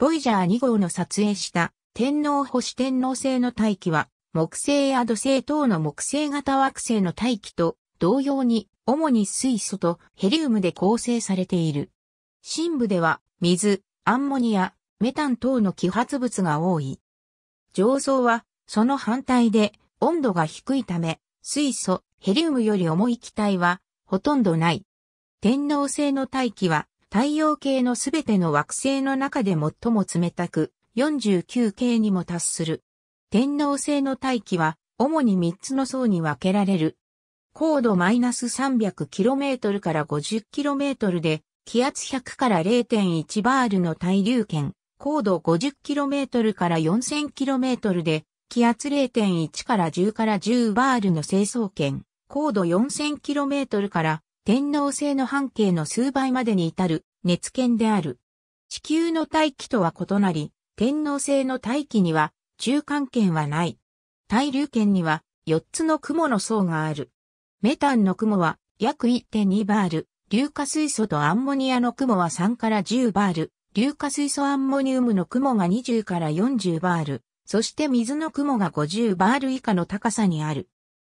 ボイジャー2号の撮影した天皇星天皇星の大気は、木星や土星等の木星型惑星の大気と同様に、主に水素とヘリウムで構成されている。深部では、水、アンモニア、メタン等の揮発物が多い。上層は、その反対で、温度が低いため、水素、ヘリウムより重い気体は、ほとんどない。天皇星の大気は、太陽系のすべての惑星の中で最も冷たく、49系にも達する。天皇星の大気は、主に3つの層に分けられる。高度マイナス 300km から 50km で、気圧100から0.1バールの対流圏、高度 50km から 4000km で、気圧0.1から10から10バールの成層圏、高度 4000km から天皇星の半径の数倍までに至る熱圏である。地球の大気とは異なり、天皇星の大気には中間圏はない。大流圏には4つの雲の層がある。メタンの雲は約1.2バール、硫化水素とアンモニアの雲は3から10バール、硫化水素アンモニウムの雲が20から40バール、そして水の雲が50バール以下の高さにある。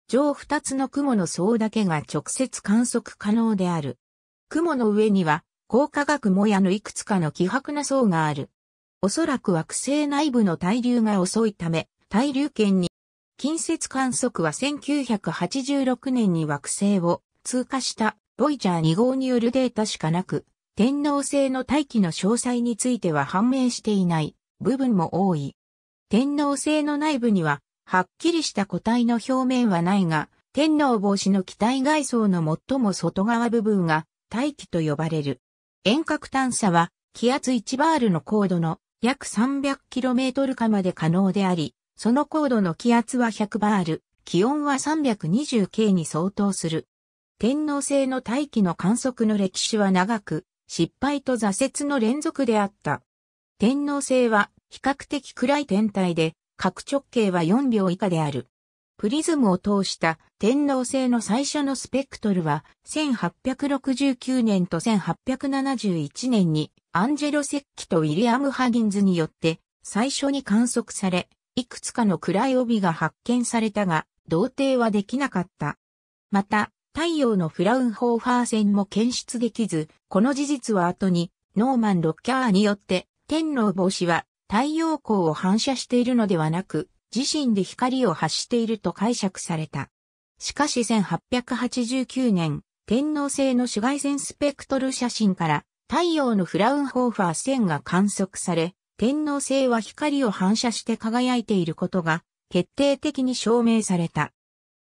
上2つの雲の層だけが直接観測可能である。雲の上には高化学もやのいくつかの希薄な層がある。おそらく惑星内部の対流が遅いため、対流圏に、近接観測は1986年に惑星を通過したボイジャー2号によるデータしかなく、天皇星の大気の詳細については判明していない部分も多い。天皇星の内部には、はっきりした個体の表面はないが、天皇帽子の機体外装の最も外側部分が大気と呼ばれる。遠隔探査は気圧1バールの高度の約 300km 下まで可能であり、その高度の気圧は100バール、気温は 320K に相当する。天皇星の大気の観測の歴史は長く、失敗と挫折の連続であった。天皇星は比較的暗い天体で、角直径は4秒以下である。プリズムを通した天皇星の最初のスペクトルは1869年と1871年にアンジェロ・セッキとウィリアム・ハギンズによって最初に観測され、いくつかの暗い帯が発見されたが、同定はできなかった。また、太陽のフラウンホーファー線も検出できず、この事実は後にノーマン・ロッキャーによって天皇帽子は太陽光を反射しているのではなく、自身で光を発していると解釈された。しかし1889年、天皇星の紫外線スペクトル写真から太陽のフラウンホーファー線が観測され、天皇星は光を反射して輝いていることが決定的に証明された。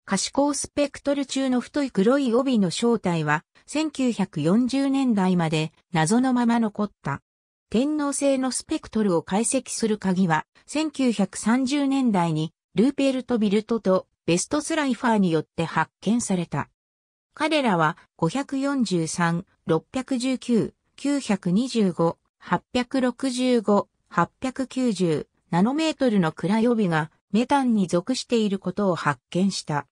可視光スペクトル中の太い黒い帯の正体は1940年代まで謎のまま残った。天皇制のスペクトルを解析する鍵は、1930年代にルーペルト・ビルトとベストスライファーによって発見された。彼らは543、619、925、865、890ナノメートルの暗予備がメタンに属していることを発見した。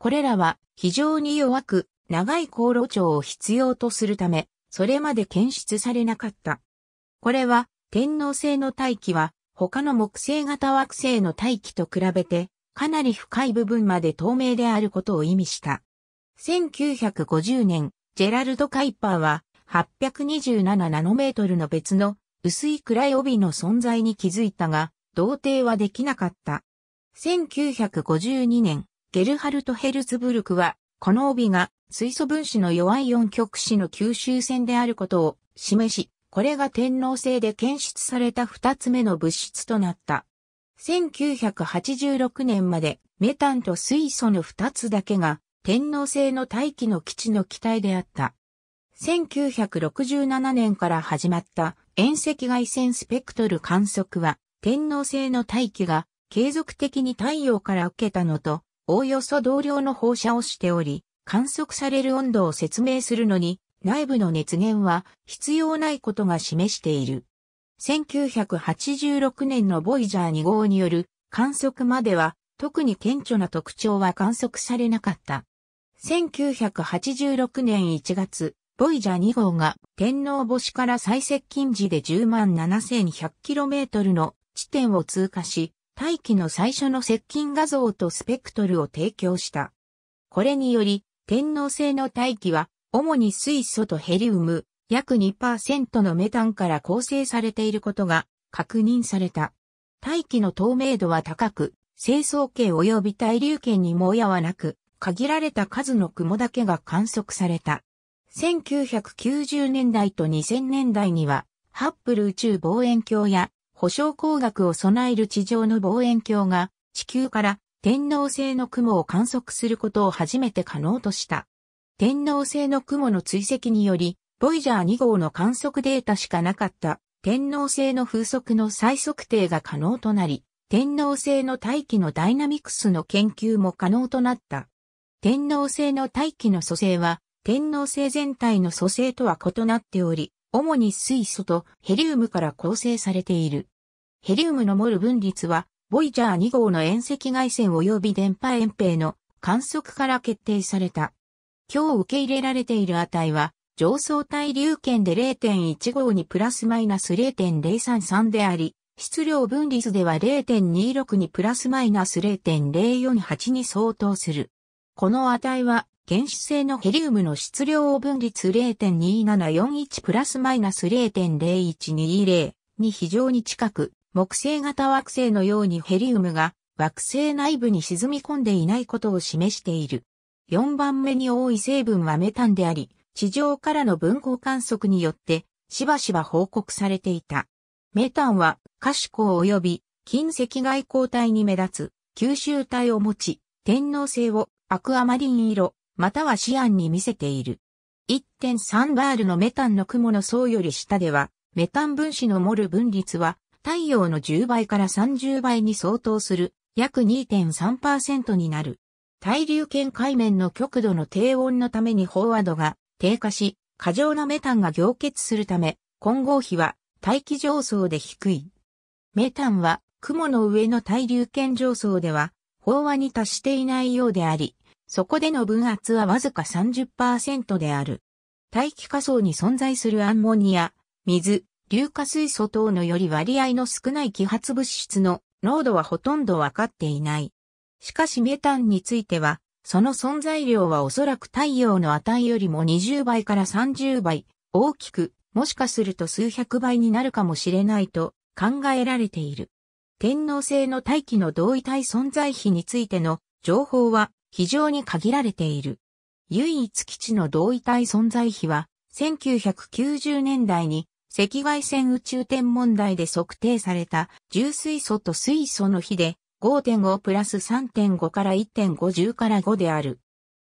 これらは非常に弱く長い航路長を必要とするため、それまで検出されなかった。これは天皇星の大気は他の木星型惑星の大気と比べてかなり深い部分まで透明であることを意味した。1950年、ジェラルド・カイパーは827ナノメートルの別の薄い暗い帯の存在に気づいたが、同定はできなかった。1952年、ゲルハルト・ヘルツブルクは、この帯が水素分子の弱い四極子の吸収線であることを示し、これが天皇制で検出された二つ目の物質となった。1986年までメタンと水素の二つだけが天皇制の大気の基地の機体であった。1967年から始まった遠赤外線スペクトル観測は天皇制の大気が継続的に太陽から受けたのとおおよそ同量の放射をしており観測される温度を説明するのに内部の熱源は必要ないことが示している。1986年のボイジャー2号による観測までは特に顕著な特徴は観測されなかった。1986年1月、ボイジャー2号が天皇星から最接近時で 107,100km の地点を通過し、大気の最初の接近画像とスペクトルを提供した。これにより、天皇星の大気は主に水素とヘリウム、約2%のメタンから構成されていることが確認された。大気の透明度は高く、成層圏及び対流圏にもやはなく、限られた数の雲だけが観測された。1990年代と2000年代には、ハッブル宇宙望遠鏡や保証工学を備える地上の望遠鏡が地球から天王星の雲を観測することを初めて可能とした。天皇星の雲の追跡により、ボイジャー2号の観測データしかなかった天皇星の風速の再測定が可能となり、天皇星の大気のダイナミクスの研究も可能となった。天皇星の大気の組成は、天皇星全体の組成とは異なっており、主に水素とヘリウムから構成されている。ヘリウムのモル分率は、ボイジャー2号の遠赤外線及び電波遠平の観測から決定された。今日受け入れられている値は、上層対流圏で0.15にプラスマイナス0.033であり、質量分率では0.26にプラスマイナス0.048に相当する。この値は、原子性のヘリウムの質量を分率0.2741プラスマイナス0 0 1 2 0に非常に近く、木星型惑星のようにヘリウムが惑星内部に沈み込んでいないことを示している。4番目に多い成分はメタンであり、地上からの分光観測によって、しばしば報告されていた。メタンは、可視光及び近赤外光体に目立つ、吸収体を持ち、天皇星をアクアマリン色、またはシアンに見せている。1.3バールのメタンの雲の層より下では、メタン分子のモル分率は、太陽の10倍から30倍に相当する、約2.3%になる。対流圏海面の極度の低温のために飽和度が低下し、過剰なメタンが凝結するため、混合比は大気上層で低い。メタンは雲の上の対流圏上層では飽和に達していないようであり、そこでの分圧はわずか30%である。大気下層に存在するアンモニア、水、硫化水素等のより割合の少ない揮発物質の濃度はほとんどわかっていない。しかしメタンについては、その存在量はおそらく太陽の値よりも20倍から30倍、大きく、もしかすると数百倍になるかもしれないと考えられている。天皇制の大気の同位体存在比についての情報は非常に限られている。唯一基地の同位体存在比は、1990年代に赤外線宇宙天文台で測定された重水素と水素の比で5.5プラス3.5から1.50から5である。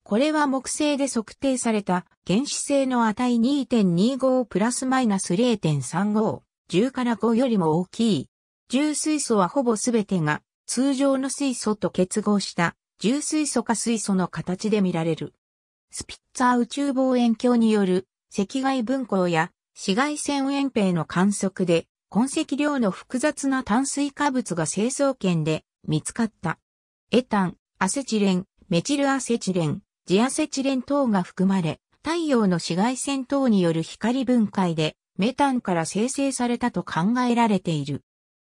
これは木星で測定された原子性の値2.25プラスマイナス0.35、10から5よりも大きい。重水素はほぼすべてが通常の水素と結合した重水素か水素の形で見られる。スピッツァー宇宙望遠鏡による赤外分光や紫外線遠平の観測で、痕跡量の複雑な炭水化物が成層圏で見つかった。エタン、アセチレン、メチルアセチレン、ジアセチレン等が含まれ、太陽の紫外線等による光分解でメタンから生成されたと考えられている。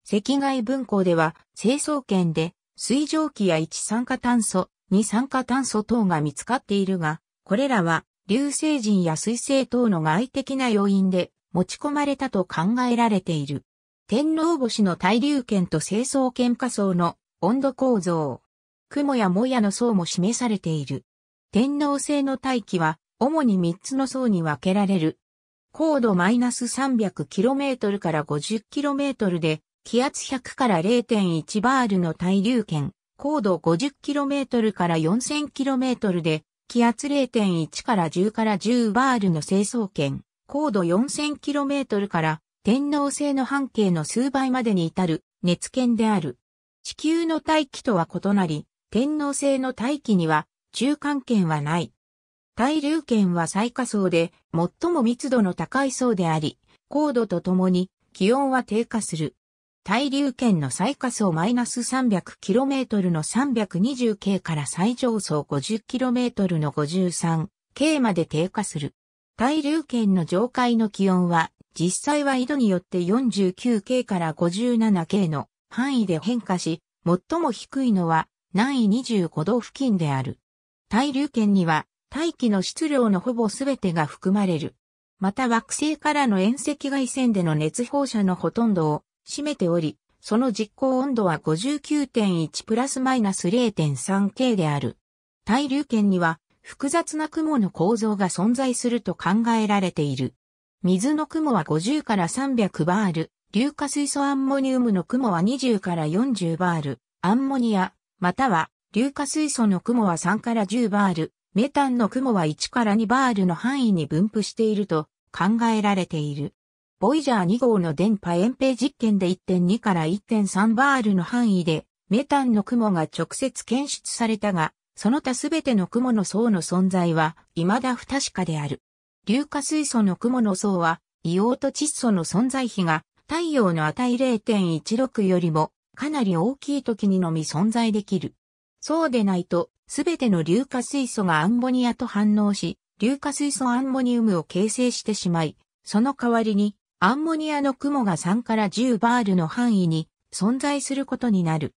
赤外分光では成層圏で水蒸気や一酸化炭素、二酸化炭素等が見つかっているが、これらは流星人や水星等の外的な要因で持ち込まれたと考えられている。天皇星の大流圏と成層圏下層の温度構造、雲やもやの層も示されている。天皇星の大気は、主に3つの層に分けられる。高度マイナス 300km から 50km で、気圧100から0.1バールの対流圏、高度 50km から 4000km で、気圧0.1から10から10バールの成層圏、高度 4000km から天皇星の半径の数倍までに至る熱圏である。地球の大気とは異なり、天皇星の大気には中間圏はない。大流圏は最下層で最も密度の高い層であり、高度とともに気温は低下する。大流圏の最下層マイナス -300km の 320K から最上層 50km の 53K まで低下する。大流圏の上階の気温は実際は緯度によって 49K から 57K の範囲で変化し、最も低いのは南緯25度付近である。大流圏には大気の質量のほぼ全てが含まれる。また惑星からの遠赤外線での熱放射のほとんどを占めており、その実行温度は59.1プラスマイナス 0.3K である。大流圏には複雑な雲の構造が存在すると考えられている。水の雲は50から300バール、硫化水素アンモニウムの雲は20から40バール、アンモニア、または硫化水素の雲は3から10バール、メタンの雲は1から2バールの範囲に分布していると考えられている。ボイジャー2号の電波延平実験で1.2から1.3バールの範囲でメタンの雲が直接検出されたが、その他すべての雲の層の存在は未だ不確かである。硫化水素の雲の層は硫黄と窒素の存在比が太陽の値0.16よりもかなり大きい時にのみ存在できる。そうでないと、すべての硫化水素がアンモニアと反応し、硫化水素アンモニウムを形成してしまい、その代わりに、アンモニアの雲が3から10バールの範囲に存在することになる。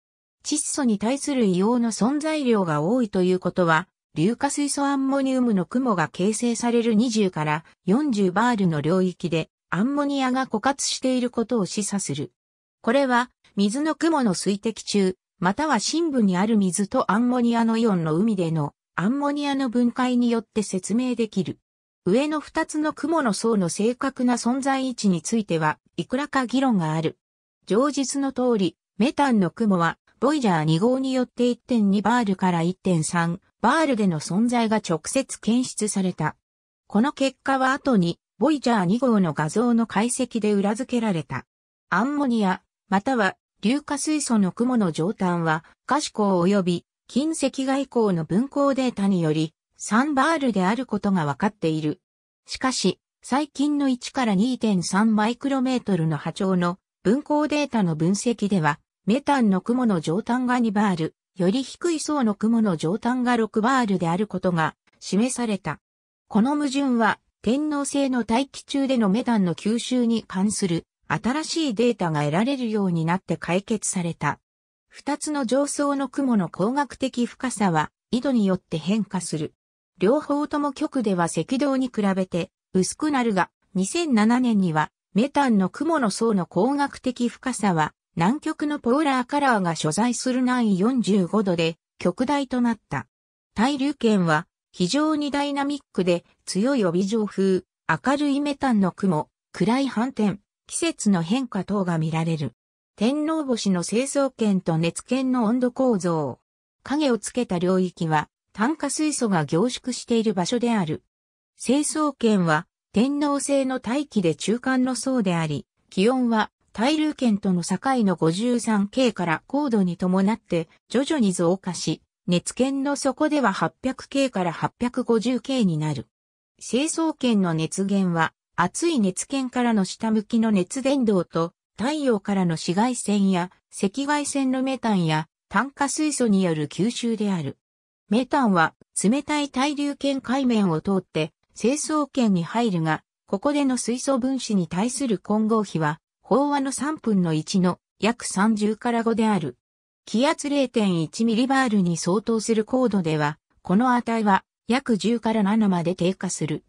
窒素に対する硫黄の存在量が多いということは、硫化水素アンモニウムの雲が形成される20から40バールの領域でアンモニアが枯渇していることを示唆する。これは、水の雲の水滴中、または深部にある水とアンモニアのイオンの海でのアンモニアの分解によって説明できる。上の二つの雲の層の正確な存在位置については、いくらか議論がある。上述の通り、メタンの雲は、ボイジャー2号によって1.2バールから1.3バールでの存在が直接検出された。この結果は後にボイジャー2号の画像の解析で裏付けられた。アンモニア、または硫化水素の雲の上端は、可視光及び近赤外光の分光データにより、3バールであることが分かっている。しかし、最近の1から2.3マイクロメートルの波長の分光データの分析では、メタンの雲の上端が2バール、より低い層の雲の上端が6バールであることが示された。この矛盾は天皇制の大気中でのメタンの吸収に関する新しいデータが得られるようになって解決された。二つの上層の雲の光学的深さは緯度によって変化する。両方とも極では赤道に比べて薄くなるが、2007年にはメタンの雲の層の光学的深さは南極のポーラーカラーが所在する南緯45度で極大となった。対流圏は非常にダイナミックで強い帯状風、明るいメタンの雲、暗い反転、季節の変化等が見られる。天皇星の成層圏と熱圏の温度構造。影をつけた領域は炭化水素が凝縮している場所である。成層圏は天皇星の大気で中間の層であり、気温は対流圏との境の 53K から高度に伴って徐々に増加し、熱圏の底では 800K から 850K になる。成層圏の熱源は、熱い熱圏からの下向きの熱伝導と、太陽からの紫外線や赤外線のメタンや炭化水素による吸収である。メタンは冷たい対流圏海面を通って成層圏に入るが、ここでの水素分子に対する混合比は、飽和の3分の1の約30から5である。気圧0.1ミリバールに相当する高度では、この値は約10から7まで低下する。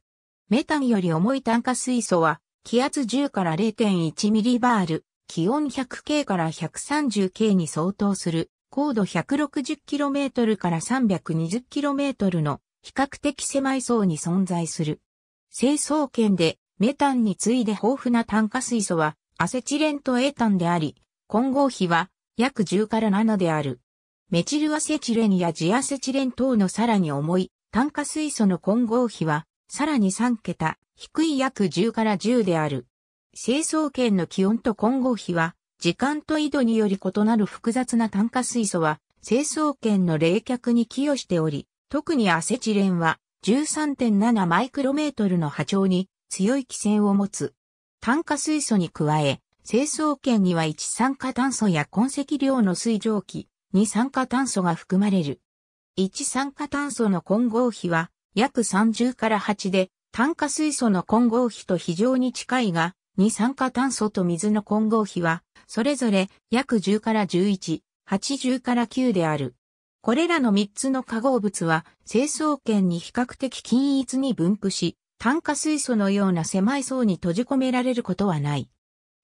メタンより重い炭化水素は、気圧10から0.1ミリバール、気温 100K から 130K に相当する、高度 160km から 320km の比較的狭い層に存在する。成層圏でメタンに次いで豊富な炭化水素はアセチレンとエータンであり、混合比は約10から7である。メチルアセチレンやジアセチレン等のさらに重い炭化水素の混合比は、さらに3桁、低い約10から10である。成層圏の気温と混合比は、時間と緯度により異なる複雑な炭化水素は、成層圏の冷却に寄与しており、特にアセチレンは、13.7マイクロメートルの波長に強い気線を持つ。炭化水素に加え、成層圏には一酸化炭素や痕跡量の水蒸気、二酸化炭素が含まれる。1酸化炭素の混合比は約30から8で、炭化水素の混合比と非常に近いが、2酸化炭素と水の混合比は、それぞれ約10から11、80から9である。これらの3つの化合物は、成層圏に比較的均一に分布し、炭化水素のような狭い層に閉じ込められることはない。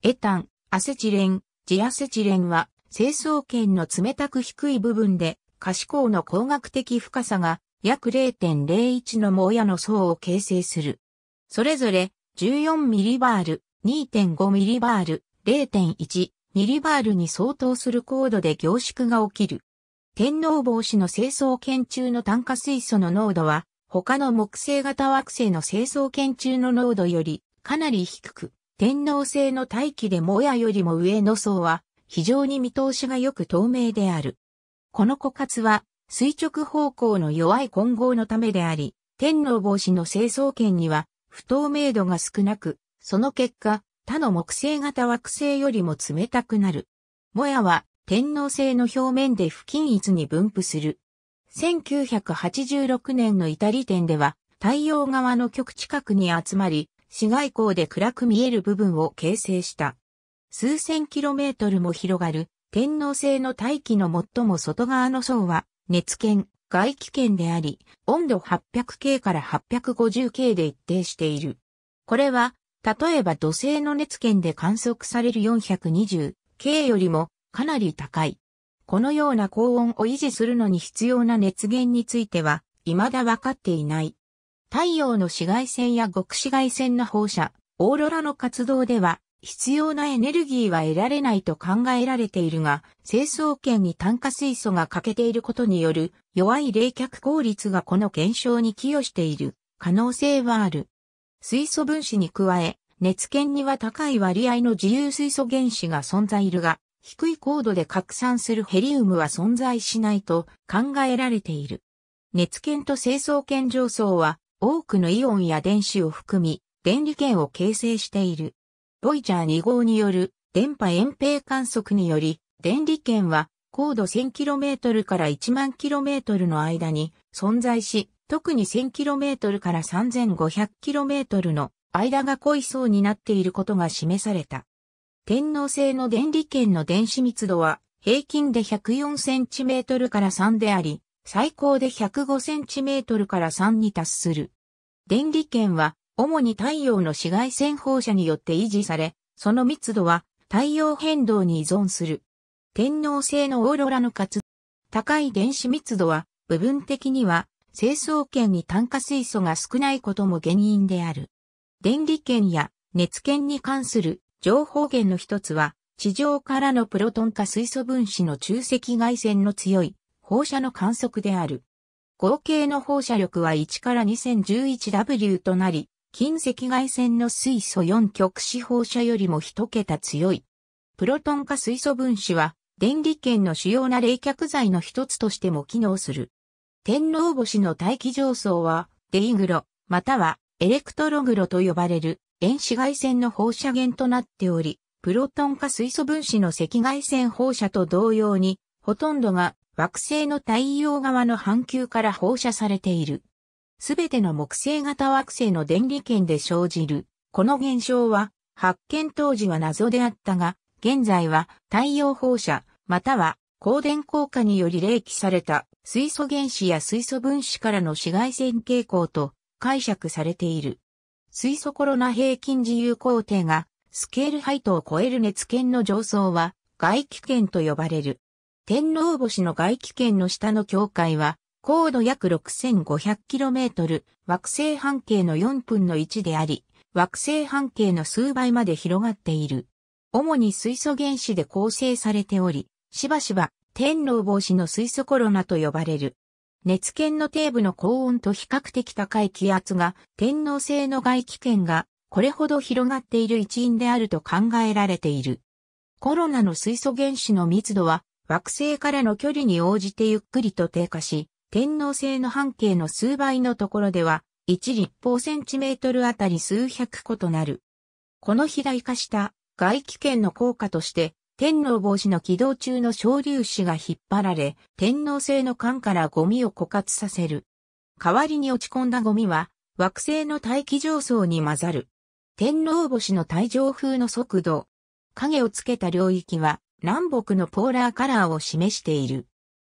エタン、アセチレン、ジアセチレンは、成層圏の冷たく低い部分で可視光の光学的深さが約0.01のモヤの層を形成する。それぞれ 14mB、2.5mB、0.1mB に相当する高度で凝縮が起きる。天皇帽子の清掃研中の炭化水素の濃度は、他の木星型惑星の清掃研中の濃度よりかなり低く、天皇星の大気でモヤよりも上の層は非常に見通しがよく透明である。この枯渇は、垂直方向の弱い混合のためであり、天皇帽子の成層圏には不透明度が少なく、その結果、他の木星型惑星よりも冷たくなる。もやは天皇星の表面で不均一に分布する。1986年のイタリ展では、太陽側の極近くに集まり、市街光で暗く見える部分を形成した。数千キロメートルも広がる天皇制の大気の最も外側の層は、熱圏、外気圏であり、温度 800K から 850K で一定している。これは、例えば土星の熱圏で観測される 420K よりもかなり高い。このような高温を維持するのに必要な熱源については、未だ分かっていない。太陽の紫外線や極紫外線の放射、オーロラの活動では、必要なエネルギーは得られないと考えられているが、成層圏に炭化水素が欠けていることによる弱い冷却効率がこの現象に寄与している可能性はある。水素分子に加え、熱圏には高い割合の自由水素原子が存在いるが、低い高度で拡散するヘリウムは存在しないと考えられている。熱圏と成層圏上層は多くのイオンや電子を含み、電離圏を形成している。ボイジャー2号による電波遠平観測により、電離圏は高度 1000km から1万 km の間に存在し、特に 1000km から 3500km の間が濃い層になっていることが示された。天皇星の電離圏の電子密度は平均で 104cm から3であり、最高で 105cm から3に達する。電離圏は主に太陽の紫外線放射によって維持され、その密度は太陽変動に依存する。天皇星のオーロラの活動。高い電子密度は部分的には成層圏に炭化水素が少ないことも原因である。電離圏や熱圏に関する情報源の一つは地上からのプロトン化水素分子の中積外線の強い放射の観測である。合計の放射力は1から 2011W となり、近赤外線の水素4極子放射よりも一桁強い。プロトン化水素分子は、電離圏の主要な冷却剤の一つとしても機能する。天皇星の大気上層は、デイグロ、またはエレクトログロと呼ばれる遠紫外線の放射源となっており、プロトン化水素分子の赤外線放射と同様に、ほとんどが惑星の太陽側の半球から放射されている。すべての木星型惑星の電離圏で生じる。この現象は、発見当時は謎であったが、現在は太陽放射、または光電効果により冷気された水素原子や水素分子からの紫外線傾向と解釈されている。水素コロナ平均自由工程がスケールハイトを超える熱圏の上層は外気圏と呼ばれる。天皇星の外気圏の下の境界は高度約 6500km、惑星半径の4分の1であり、惑星半径の数倍まで広がっている。主に水素原子で構成されており、しばしば天狼帽子の水素コロナと呼ばれる。熱圏の底部の高温と比較的高い気圧が天皇星の外気圏がこれほど広がっている一因であると考えられている。コロナの水素原子の密度は惑星からの距離に応じてゆっくりと低下し、天皇制の半径の数倍のところでは、1立方センチメートルあたり数百個となる。この肥大化した外気圏の効果として、天皇帽子の軌道中の小粒子が引っ張られ、天皇星の管からゴミを枯渇させる。代わりに落ち込んだゴミは、惑星の大気上層に混ざる。天皇星の太上風の速度。影をつけた領域は、南北のポーラーカラーを示している。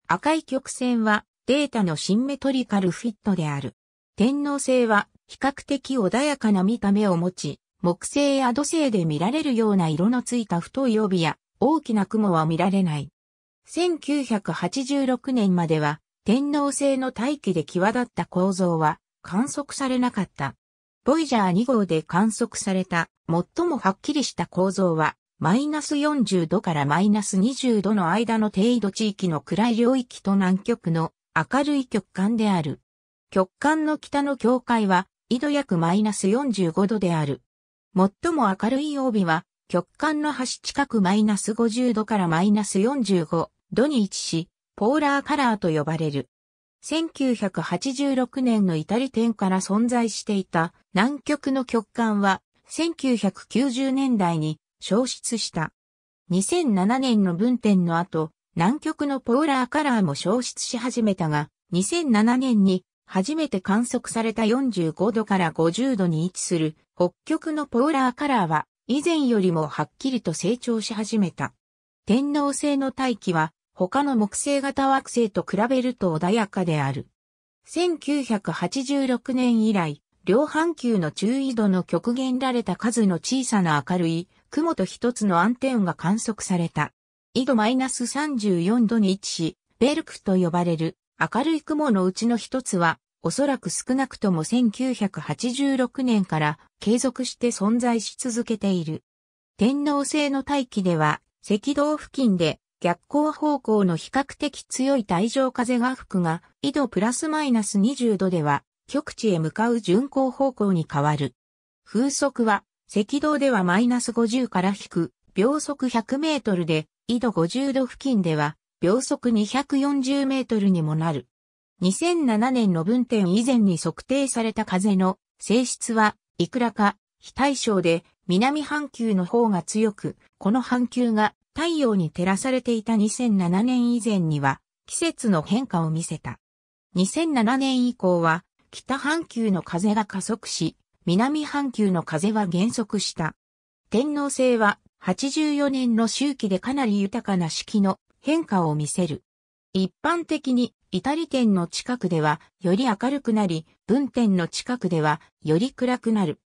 赤い曲線は、データのシンメトリカルフィットである。天皇星は比較的穏やかな見た目を持ち、木星や土星で見られるような色のついた太い帯や大きな雲は見られない。1986年までは天皇星の大気で際立った構造は観測されなかった。ボイジャー2号で観測された最もはっきりした構造はマイナス40度からマイナス20度の間の低緯度地域の暗い領域と南極の明るい極寒である。極寒の北の境界は、緯度約マイナス45度である。最も明るい曜日は、極寒の端近くマイナス50度からマイナス45度に位置し、ポーラーカラーと呼ばれる。1986年の至り点から存在していた南極の極寒は、1990年代に消失した。2007年の分点の後、南極のポーラーカラーも消失し始めたが、2007年に初めて観測された45度から50度に位置する北極のポーラーカラーは以前よりもはっきりと成長し始めた。天王星の大気は他の木星型惑星と比べると穏やかである。1986年以来、両半球の中緯度の極限られた数の小さな明るい雲と一つの暗点が観測された。緯度マイナス34度に位置し、ベルクと呼ばれる明るい雲のうちの一つは、おそらく少なくとも1986年から継続して存在し続けている。天皇星の大気では、赤道付近で逆光方向の比較的強い帯状風が吹くが、緯度プラスマイナス20度では、極地へ向かう巡航方向に変わる。風速は、赤道ではマイナス50から引く、秒速100メートルで、緯度50度付近では、秒速240メートルにもなる。2007年の分点以前に測定された風の性質はいくらか非対称で南半球の方が強く、この半球が太陽に照らされていた2007年以前には季節の変化を見せた。2007年以降は北半球の風が加速し、南半球の風は減速した。天皇星は84年の周期でかなり豊かな四季の変化を見せる。一般的に、イリテンの近くでは、より明るくなり、文点の近くでは、より暗くなる。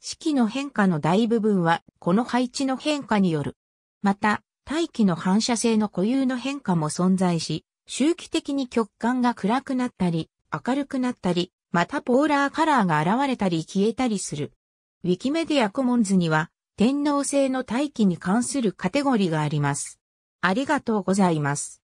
四季の変化の大部分は、この配置の変化による。また、大気の反射性の固有の変化も存在し、周期的に極寒が暗くなったり、明るくなったり、またポーラーカラーが現れたり消えたりする。ウィキメディアコモンズには、天皇制の大気に関するカテゴリがあります。ありがとうございます。